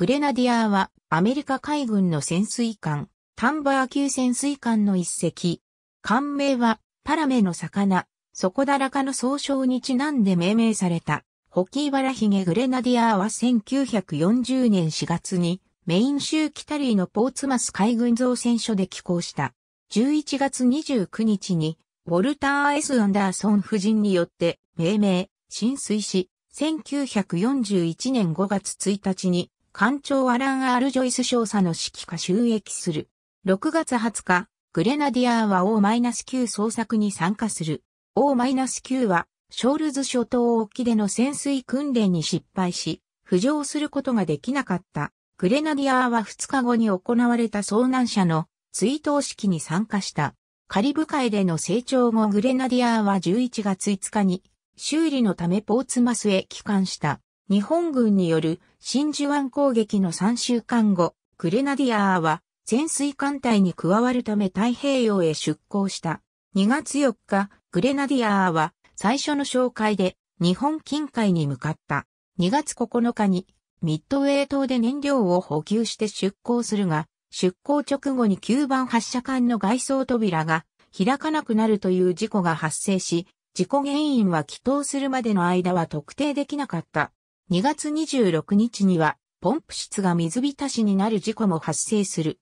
グレナディアーはアメリカ海軍の潜水艦、タンバー級潜水艦の一隻。艦名はパラメの魚、底だらかの総称にちなんで命名された。ホキイバラヒゲグレナディアーは1940年4月にメイン州キタリーのポーツマス海軍造船所で寄港した。11月29日にウォルター・ S・ アンダーソン夫人によって命名、浸水し、1941年5月1日に艦長アラン・アール・ジョイス少佐の指揮下収益する。6月20日、グレナディアーは O-9 捜索に参加する。O-9 は、ショールズ諸島沖での潜水訓練に失敗し、浮上することができなかった。グレナディアーは2日後に行われた遭難者の追悼式に参加した。カリブ海での成長後グレナディアーは11月5日に修理のためポーツマスへ帰還した。日本軍による真珠湾攻撃の3週間後、グレナディアーは潜水艦隊に加わるため太平洋へ出港した。2月4日、グレナディアーは最初の紹介で日本近海に向かった。2月9日にミッドウェー島で燃料を補給して出港するが、出港直後に9番発射管の外装扉が開かなくなるという事故が発生し、事故原因は祈祷するまでの間は特定できなかった。2月26日には、ポンプ室が水浸しになる事故も発生する。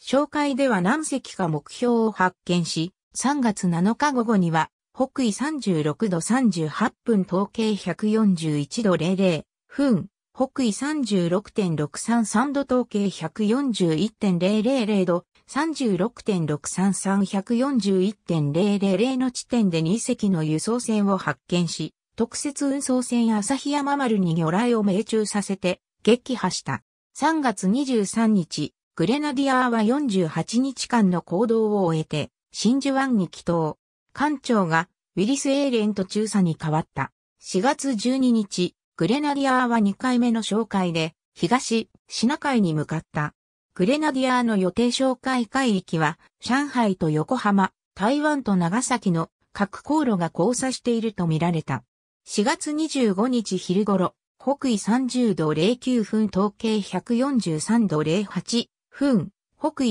紹介では何隻か目標を発見し、3月7日午後には、北緯36度38分統計141度00分、北緯36.633度統計141.000度、36.633141.000の地点で2隻の輸送船を発見し、特設運送船日山丸に魚雷を命中させて撃破した。3月23日、グレナディアーは48日間の行動を終えて、真珠湾に帰島。艦長がウィリス・エーレンと中佐に変わった。4月12日、グレナディアーは2回目の紹介で、東、シナ海に向かった。グレナディアーの予定紹介海域は、上海と横浜、台湾と長崎の各航路が交差しているとみられた。4月25日昼頃、北緯30度09分統計143度08分、北緯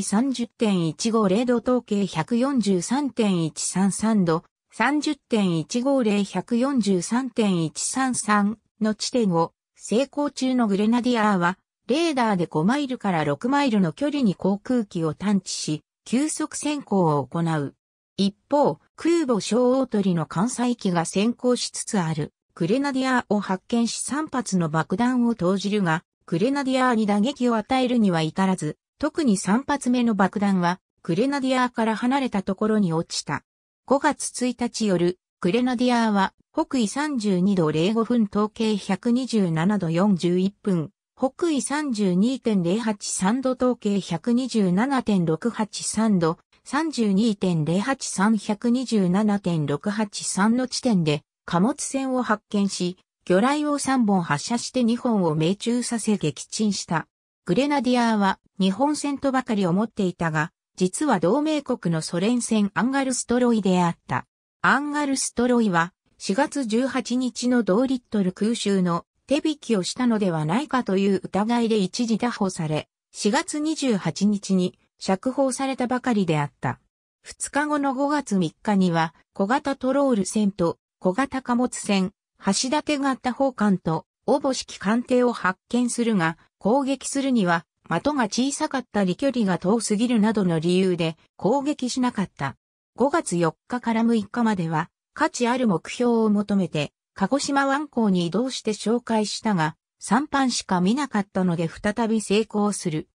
30.150度統計143.133度、30.150143.133の地点を成功中のグレナディアーは、レーダーで5マイルから6マイルの距離に航空機を探知し、急速潜行を行う。一方、空母小大鳥の艦載機が先行しつつある、クレナディアを発見し3発の爆弾を投じるが、クレナディアに打撃を与えるには至らず、特に3発目の爆弾は、クレナディアから離れたところに落ちた。5月1日夜、クレナディアは、北緯32度05分統計127度41分、北緯32.083度統計127.683度、32.08327.683の地点で貨物船を発見し、魚雷を3本発射して2本を命中させ撃沈した。グレナディアーは日本船とばかり思っていたが、実は同盟国のソ連船アンガルストロイであった。アンガルストロイは4月18日の同リットル空襲の手引きをしたのではないかという疑いで一時打破され、4月28日に釈放されたばかりであった。2日後の5月3日には、小型トロール船と小型貨物船、橋立型砲艦と、おぼしき艦艇を発見するが、攻撃するには、的が小さかったり距離が遠すぎるなどの理由で攻撃しなかった。5月4日から6日までは、価値ある目標を求めて、鹿児島湾港に移動して紹介したが、3班しか見なかったので再び成功する。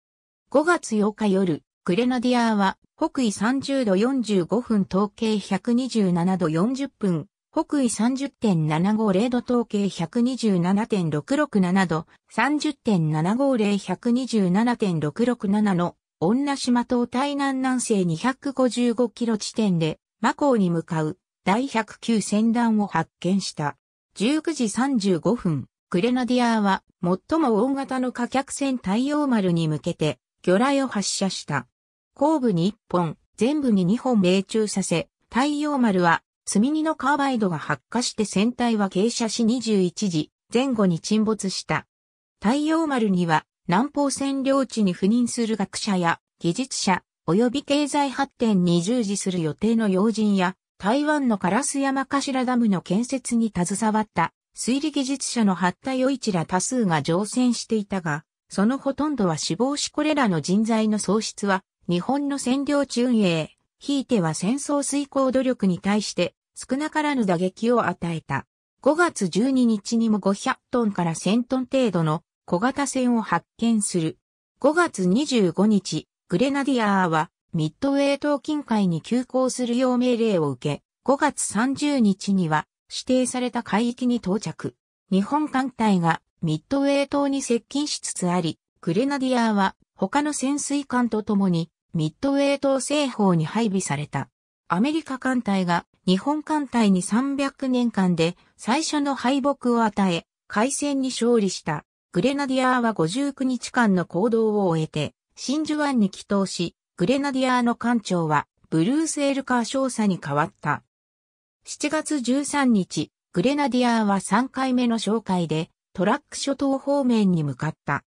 5月8日夜、グレナディアーは、北緯30度45分統計127度40分、北緯30.750度統計127.667度、30.750127.667の、女島島台南南西255キロ地点で、マコーに向かう第109船団を発見した。19時35分、グレナディアーは最も大型の火客船太陽丸に向けて魚雷を発射した。後部に1本、全部に2本命中させ、太陽丸は、積み荷のカーバイドが発火して船体は傾斜し21時前後に沈没した。太陽丸には南方占領地に赴任する学者や技術者及び経済発展に従事する予定の要人や台湾のカラス山頭ダムの建設に携わった推理技術者の八田与一ら多数が乗船していたが、そのほとんどは死亡しこれらの人材の喪失は日本の占領中営、ひいては戦争遂行努力に対して少なからぬ打撃を与えた。5月12日にも500トンから1000トン程度の小型船を発見する。5月25日、グレナディアーはミッドウェイ島近海に急行するよう命令を受け、5月30日には指定された海域に到着。日本艦隊がミッドウェイ島に接近しつつあり、グレナディアーは他の潜水艦と共にミッドウェー島西方に配備された。アメリカ艦隊が日本艦隊に300年間で最初の敗北を与え、海戦に勝利した。グレナディアーは59日間の行動を終えて、真珠湾に帰投し、グレナディアーの艦長はブルース・エルカー少佐に変わった。7月13日、グレナディアーは3回目の紹介でトラック諸島方面に向かった。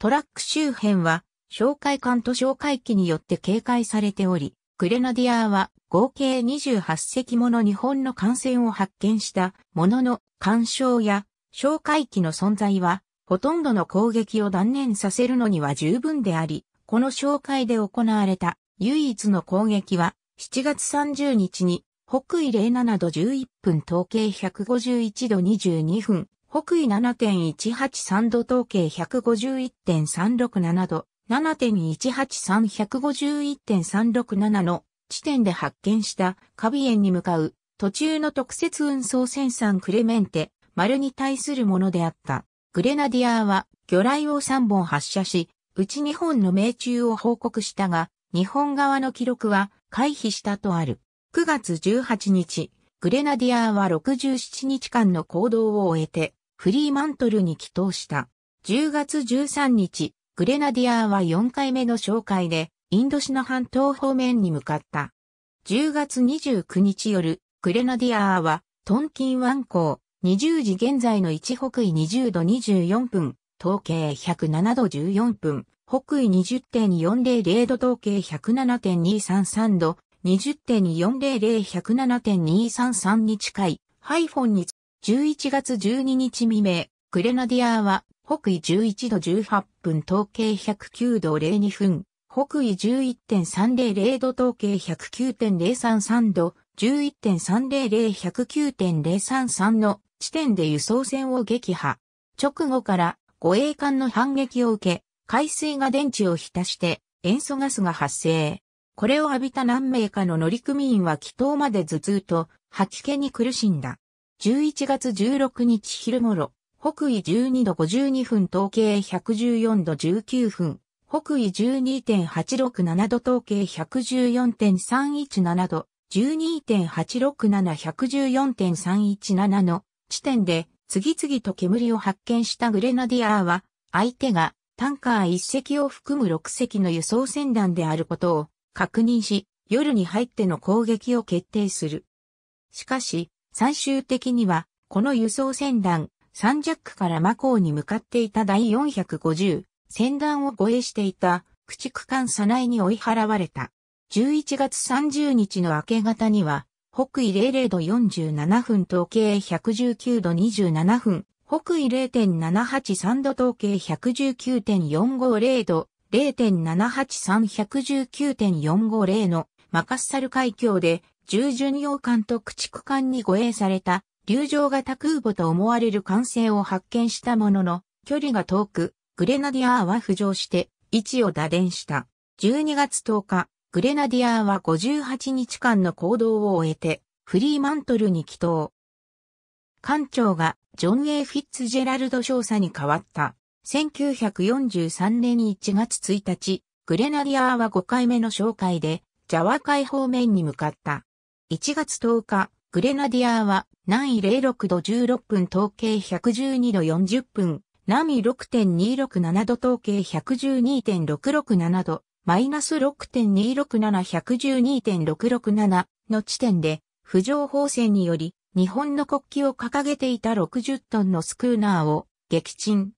トラック周辺は哨戒艦と哨戒機によって警戒されており、グレナディアーは合計28隻もの日本の艦船を発見したものの干渉や哨戒機の存在はほとんどの攻撃を断念させるのには十分であり、この紹介で行われた唯一の攻撃は7月30日に北緯07度11分統計151度22分、北緯7.183度統計151.367度、7.183151.367の地点で発見したカビエンに向かう途中の特設運送船サンクレメンテ、丸に対するものであった。グレナディアーは魚雷を3本発射し、うち2本の命中を報告したが、日本側の記録は回避したとある。9月18日、グレナディアーは67日間の行動を終えて、フリーマントルに帰投した。10月13日、グレナディアーは4回目の紹介で、インドシナ半島方面に向かった。10月29日夜、グレナディアーは、トンキン湾港、20時現在の1北緯20度24分、統計107度14分、北緯20.400度統計107.233度、20.4001007.233に近い、ハイフォンに、11月12日未明、グレナディアーは北緯11度18分統計109度02分、北緯11.300度統計109.033度、11.300109.033の地点で輸送船を撃破。直後から護衛艦の反撃を受け、海水が電池を浸して塩素ガスが発生。これを浴びた何名かの乗組員は祈祷まで頭痛と吐き気に苦しんだ。11月16日昼頃、北緯12度52分統計114度19分、北緯12.867度統計114.317度、12.867114.317の地点で次々と煙を発見したグレナディアーは、相手がタンカー1隻を含む6隻の輸送船団であることを確認し、夜に入っての攻撃を決定する。しかし、最終的には、この輸送船団三ジャックからマコーに向かっていた第450、船団を護衛していた、駆逐艦サナイに追い払われた。11月30日の明け方には、北緯00度47分統計119度27分、北緯0.783度統計119.450度、0 7 8 3 1 1 9 4 5 0のマカッサル海峡で従巡洋艦と駆逐艦に護衛された流上型空母と思われる艦船を発見したものの、距離が遠く、グレナディアーは浮上して、位置を打電した。12月10日、グレナディアーは58日間の行動を終えて、フリーマントルに帰投。艦長がジョン・エ A・ フィッツジェラルド少佐に変わった。1943年1月1日、グレナディアーは5回目の紹介で、ジャワ海方面に向かった。1月10日、グレナディアーは南緯06度16分統計112度40分、南緯6.267度統計112.667度、マイナス6.267112.667の地点で、浮上方戦により、日本の国旗を掲げていた60トンのスクーナーを撃沈。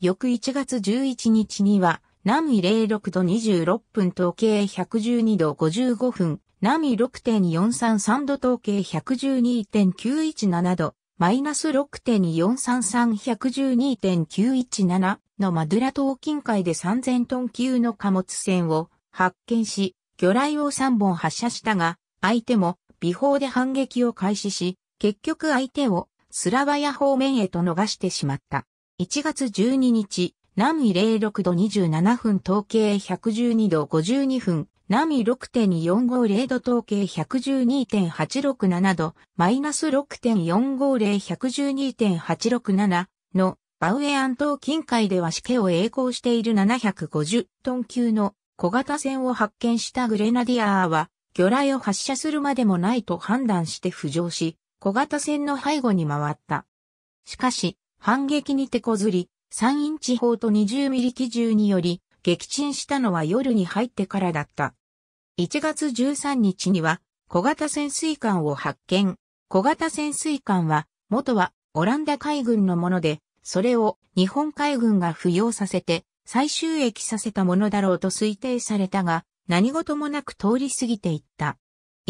翌1月11日には、南緯06度26分統計112度55分、南緯6.433度統計112.917度、マイナス6.433112.917のマドゥラ島近海で3000トン級の貨物船を発見し、魚雷を3本発射したが、相手も微砲で反撃を開始し、結局相手をスラバヤ方面へと逃してしまった。1月12日、南ミ06度27分統計112度52分、ナミ6.450度統計112.867度、マイナス6.450、112.867のバウエアン島近海では死刑を栄光している750トン級の小型船を発見したグレナディアーは、魚雷を発射するまでもないと判断して浮上し、小型船の背後に回った。しかし、反撃に手こずり、3インチ砲と20ミリ機銃により、撃沈したのは夜に入ってからだった。1月13日には小型潜水艦を発見。小型潜水艦は元はオランダ海軍のもので、それを日本海軍が付用させて最終駅させたものだろうと推定されたが、何事もなく通り過ぎていった。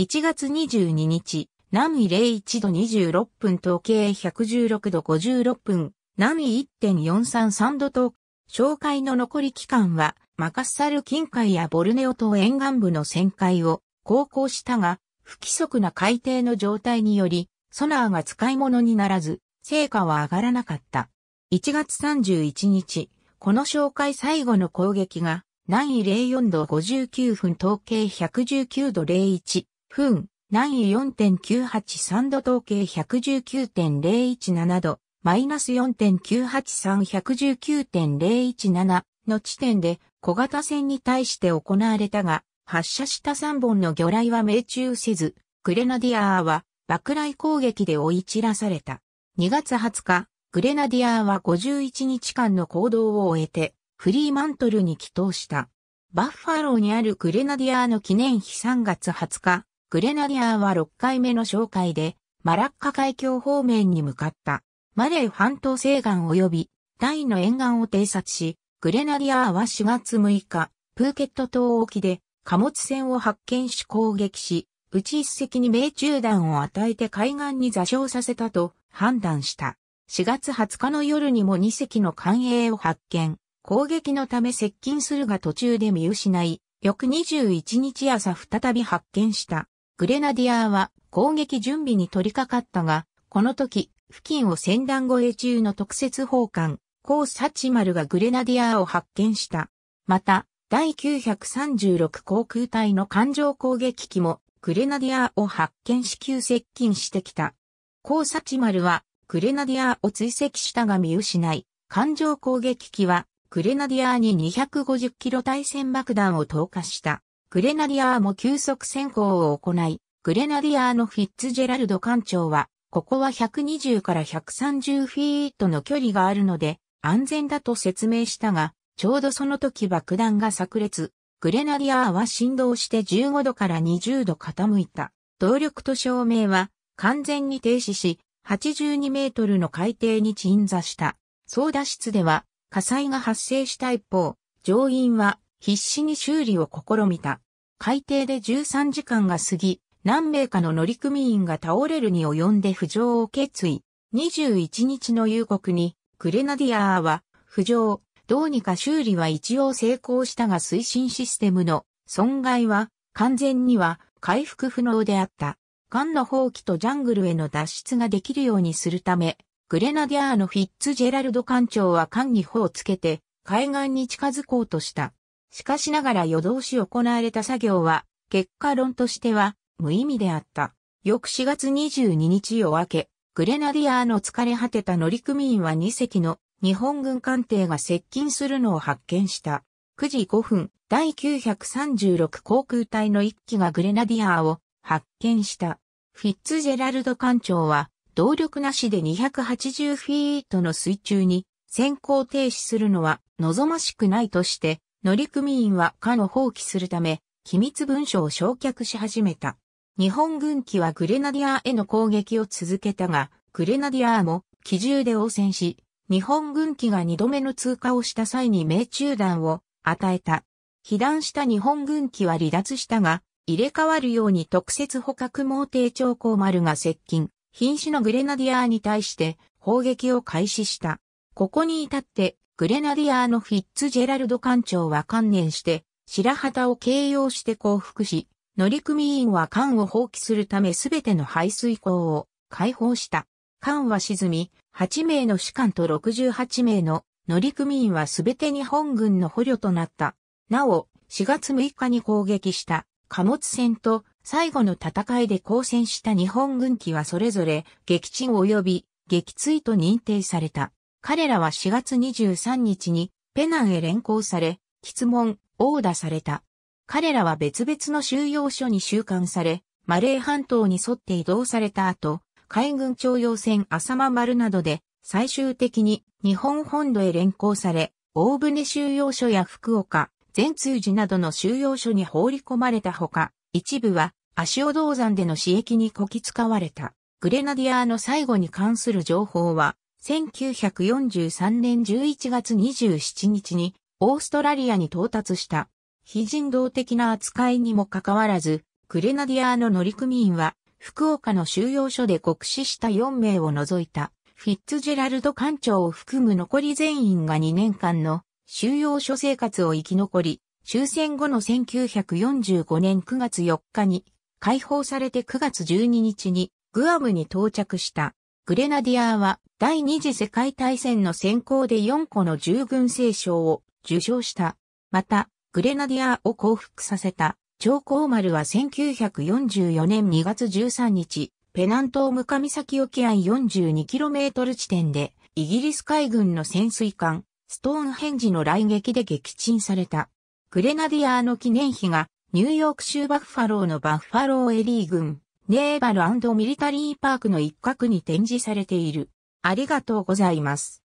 1月22日、南緯01度26分統計116度56分、南緯1.433度統紹介の残り期間は、マカッサル近海やボルネオ島沿岸部の旋回を航行したが、不規則な海底の状態により、ソナーが使い物にならず、成果は上がらなかった。1月31日、この紹介最後の攻撃が、南緯04度59分統計119度01分、南緯4.983度統計119.017度、マイナス4 9 8 3 1 1 9 0 1 7の地点で小型船に対して行われたが、発射した3本の魚雷は命中せず、グレナディアーは爆雷攻撃で追い散らされた。2月20日、グレナディアーは51日間の行動を終えて、フリーマントルに帰投した。バッファローにあるグレナディアーの記念碑3月20日、グレナディアーは6回目の紹介で、マラッカ海峡方面に向かった。マレー半島西岸及びタイの沿岸を偵察し、グレナディアーは4月6日、プーケット島沖で貨物船を発見し攻撃し、うち一隻に命中弾を与えて海岸に座礁させたと判断した。4月20日の夜にも2隻の艦影を発見。攻撃のため接近するが途中で見失い、翌21日朝再び発見した。グレナディアーは攻撃準備に取り掛かったが、この時、付近を戦団越え中の特設砲艦、コーサチマルがグレナディアを発見した。また、第936航空隊の艦上攻撃機もグレナディアを発見し急接近してきた。コーサチマルはグレナディアを追跡したが見失い、艦上攻撃機はグレナディアに250キロ対戦爆弾を投下した。グレナディアも急速先行を行い、グレナディアのフィッツジェラルド艦長はここは120から130フィートの距離があるので安全だと説明したが、ちょうどその時爆弾が炸裂、グレナディアーは振動して15度から20度傾いた。動力と照明は完全に停止し、82メートルの海底に鎮座した。操舵室では火災が発生した一方、乗員は必死に修理を試みた。海底で13時間が過ぎ、何名かの乗組員が倒れるに及んで浮上を決意。21日の夕刻に、グレナディアーは、浮上、どうにか修理は一応成功したが推進システムの損害は完全には回復不能であった。ガンの放棄とジャングルへの脱出ができるようにするため、グレナディアーのフィッツジェラルド艦長は艦に砲をつけて海岸に近づこうとした。しかしながら夜通し行われた作業は、結果論としては無意味であった。翌4月22日夜明け、グレナディアーの疲れ果てた乗組員は2隻の日本軍艦艇が接近するのを発見した。9時5分、第936航空隊の1機がグレナディアーを発見した。フィッツジェラルド艦長は、動力なしで280フィートの水中に先行停止するのは望ましくないとして、乗組員は艦を放棄するため、機密文書を焼却し始めた。日本軍機はグレナディアへの攻撃を続けたが、グレナディアも機銃で応戦し、日本軍機が2度目の通過をした際に命中弾を与えた。被弾した日本軍機は離脱したが、入れ替わるように特設捕獲網艇長江丸が接近、瀕死のグレナディアに対して砲撃を開始した。ここに至って、グレナディアのフィッツジェラルド艦長は観念して、白旗を形容して降伏し、乗組員は艦を放棄するためすべての排水口を解放した。艦は沈み、8名の士官と68名の乗組員はすべて日本軍の捕虜となった。なお、4月6日に攻撃した貨物船と最後の戦いで交戦した日本軍機はそれぞれ撃沈及び撃墜と認定された。彼らは4月23日にペナンへ連行され、質問、殴打された。彼らは別々の収容所に収監され、マレー半島に沿って移動された後、海軍徴用船浅間丸などで最終的に日本本土へ連行され、大船収容所や福岡、善通寺などの収容所に放り込まれたほか、一部は足尾銅山での刺激にこき使われた。グレナディアーの最後に関する情報は、1943年11月27日にオーストラリアに到達した非人道的な扱いにもかかわらず、グレナディアーの乗組員は、福岡の収容所で酷使した4名を除いた、フィッツジェラルド艦長を含む残り全員が2年間の収容所生活を生き残り、終戦後の1945年9月4日に解放されて9月12日にグアムに到着した。グレナディアーは第二次世界大戦の先行で4個の従軍聖賞を受賞した。また、グレナディアを降伏させた、長江丸は1944年2月13日、ペナントームカ岬沖合 42km 地点で、イギリス海軍の潜水艦、ストーンヘンジの来撃で撃沈された。グレナディアの記念碑が、ニューヨーク州バッファローのバッファローエリー軍、ネーバルミリタリーパークの一角に展示されている。ありがとうございます。